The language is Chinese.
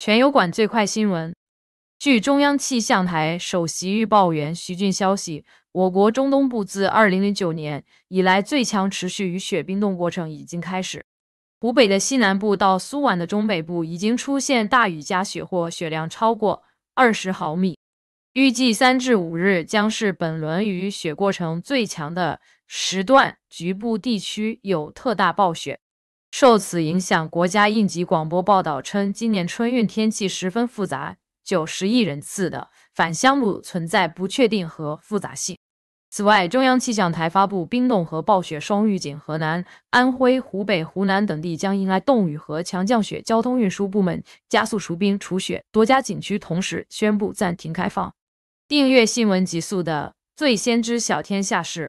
全油管最快新闻。据中央气象台首席预报员徐俊消息，我国中东部自2009年以来最强持续雨雪冰冻过程已经开始。湖北的西南部到苏皖的中北部已经出现大雨加雪或雪量超过20毫米。预计3至5日将是本轮雨雪过程最强的时段，局部地区有特大暴雪。受此影响，国家应急广播报道称，今年春运天气十分复杂，九十亿人次的返乡路存在不确定和复杂性。此外，中央气象台发布冰冻和暴雪双预警，河南、安徽、湖北、湖南等地将迎来冻雨和强降雪，交通运输部门加速除冰除雪，多家景区同时宣布暂停开放。订阅新闻极速的，最先知晓天下事。